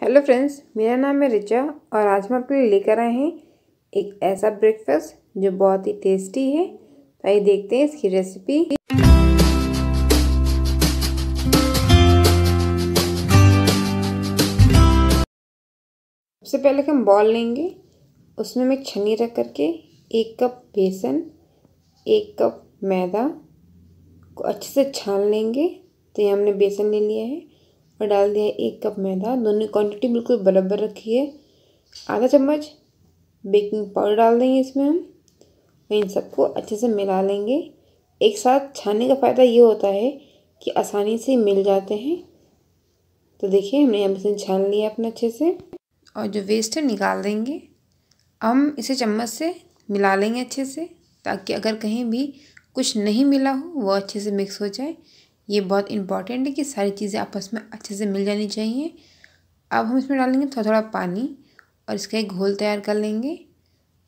hello friends मेरा नाम है रिचा और आज हम आपके लिए लेकर आए हैं एक ऐसा ब्रेकफास्ट जो बहुत ही टेस्टी है तो आइए देखते हैं इसकी रेसिपी सबसे पहले हम बॉल लेंगे उसमें मैं छनी छन्नी रख करके एक कप बेसन एक कप मैदा को अच्छे से छान लेंगे तो ये हमने बेसन ले लिया है में डाल दिया है एक कप मैदा दोनों क्वांटिटी बिल्कुल बराबर रखी है आधा चम्मच बेकिंग पाउडर डाल देंगे इसमें हम इन सबको अच्छे से मिला लेंगे एक साथ छाने का फ़ायदा ये होता है कि आसानी से मिल जाते हैं तो देखिए हमने यहाँ पर छान लिया अपना अच्छे से और जो वेस्ट है निकाल देंगे हम इसे चम्मच से मिला लेंगे अच्छे से ताकि अगर कहीं भी कुछ नहीं मिला हो वो अच्छे से मिक्स हो जाए ये बहुत इंपॉर्टेंट है कि सारी चीज़ें आपस में अच्छे से मिल जानी चाहिए अब हम इसमें डालेंगे थोड़ा थोड़ा पानी और इसका एक घोल तैयार कर लेंगे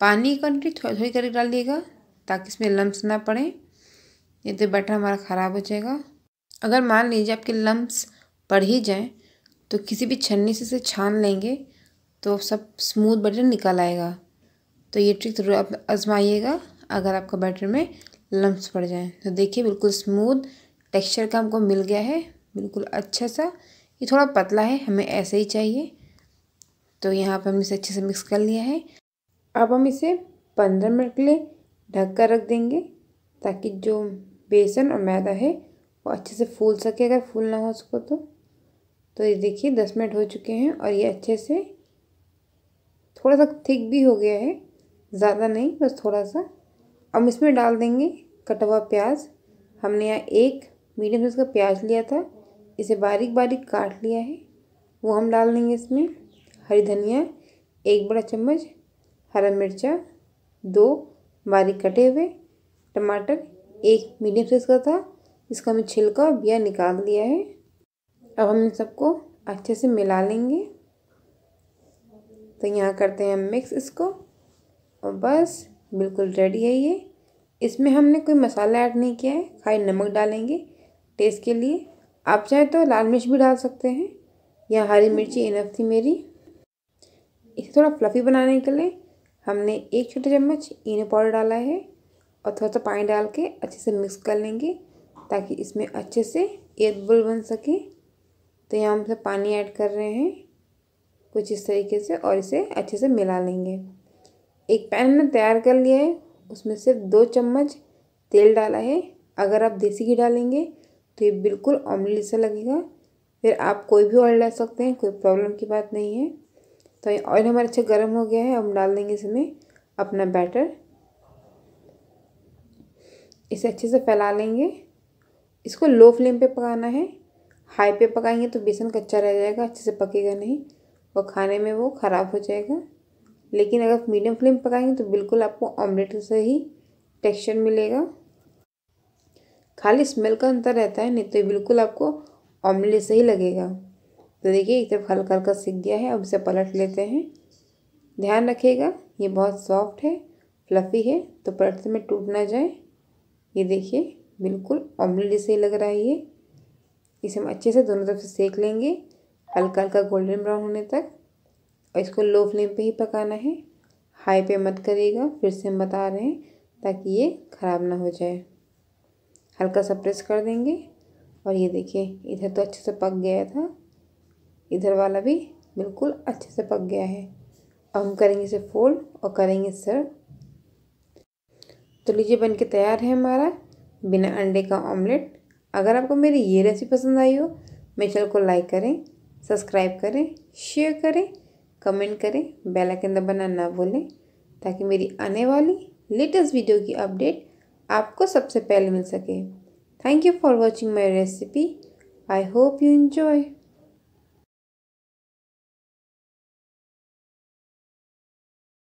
पानी की क्वान्टिटी थोड़ी थोड़ी करके डालिएगा ताकि इसमें लम्ब ना पड़े ये तो बैटर हमारा ख़राब हो जाएगा अगर मान लीजिए आपके लम्ब्स पड़ ही जाएँ तो किसी भी छन्नी से इसे छान लेंगे तो सब स्मूथ बटर निकल आएगा तो ये ट्रिक ज़रूर आप आजमाइएगा अगर आपका बैटर में लम्ब्स पड़ जाएँ तो देखिए बिल्कुल स्मूथ टेक्सचर का हमको मिल गया है बिल्कुल अच्छा सा ये थोड़ा पतला है हमें ऐसे ही चाहिए तो यहाँ पर हम इसे अच्छे से मिक्स कर लिया है अब हम इसे पंद्रह मिनट के लिए ढक कर रख देंगे ताकि जो बेसन और मैदा है वो अच्छे से फूल सके अगर फूल ना हो सको तो तो ये देखिए दस मिनट हो चुके हैं और ये अच्छे से थोड़ा सा थिक भी हो गया है ज़्यादा नहीं बस थोड़ा सा हम इसमें डाल देंगे कटा हुआ प्याज हमने यहाँ एक मीडियम साइज़ का प्याज लिया था इसे बारीक बारीक काट लिया है वो हम डाल देंगे इसमें हरी धनिया एक बड़ा चम्मच हरा मिर्चा दो बारीक कटे हुए टमाटर एक मीडियम साइज़ का था इसका हमें छिलका और बिया निकाल दिया है अब हम इन सबको अच्छे से मिला लेंगे तो यहाँ करते हैं हम मिक्स इसको और बस बिल्कुल रेडी है ये इसमें हमने कोई मसाला ऐड नहीं किया है खाली नमक डालेंगे टेस्ट के लिए आप चाहें तो लाल मिर्च भी डाल सकते हैं या हरी मिर्ची इनफ थी मेरी इसे थोड़ा फ्लफ़ी बनाने के लिए हमने एक छोटे चम्मच इनो पाउडर डाला है और थोड़ा सा पानी डाल के अच्छे से मिक्स कर लेंगे ताकि इसमें अच्छे से एक बुल बन सके तो यहाँ हम से पानी ऐड कर रहे हैं कुछ इस तरीके से और इसे अच्छे से मिला लेंगे एक पैन हमने तैयार कर लिया है उसमें सिर्फ दो चम्मच तेल डाला है अगर आप देसी घी डालेंगे तो ये बिल्कुल ऑमलेट सा लगेगा फिर आप कोई भी ऑयल डाल सकते हैं कोई प्रॉब्लम की बात नहीं है तो ये ऑयल हमारा अच्छा गर्म हो गया है हम डाल देंगे इसमें अपना बैटर इसे अच्छे से फैला लेंगे इसको लो फ्लेम पे पकाना है हाई पे पकाएंगे तो बेसन कच्चा रह जाएगा अच्छे से पकेगा नहीं और खाने में वो ख़राब हो जाएगा लेकिन अगर मीडियम फ्लेम पकाएंगे तो बिल्कुल आपको ऑमलेट से ही टेक्सचर मिलेगा खाली स्मेल का अंतर रहता है नहीं तो बिल्कुल आपको ऑमले से ही लगेगा तो देखिए एक तरफ हल्का हल्का सीख गया है अब इसे पलट लेते हैं ध्यान रखिएगा ये बहुत सॉफ्ट है फ्लफ़ी है तो पलटते में टूट ना जाए ये देखिए बिल्कुल ऑमलेट से ही लग रहा है ये इसे हम अच्छे से दोनों तरफ से सेक लेंगे हल्का हल्का गोल्डन ब्राउन होने तक और इसको लो फ्लेम पे ही पकाना है हाई पे मत करिएगा फिर से हम बता रहे हैं ताकि ये ख़राब ना हो जाए हल्का सा प्रेस कर देंगे और ये देखिए इधर तो अच्छे से पक गया था इधर वाला भी बिल्कुल अच्छे से पक गया है अब हम करेंगे इसे फोल्ड और करेंगे सर्व तो लीजिए बन के तैयार है हमारा बिना अंडे का ऑमलेट अगर आपको मेरी ये रेसिपी पसंद आई हो मेरे चैनल को लाइक करें सब्सक्राइब करें शेयर करें कमेंट करें बेल आइकन दबाना ना भूलें ताकि मेरी आने वाली लेटेस्ट वीडियो की अपडेट आपको सबसे पहले मिल सके thank you for watching my recipe I hope you enjoy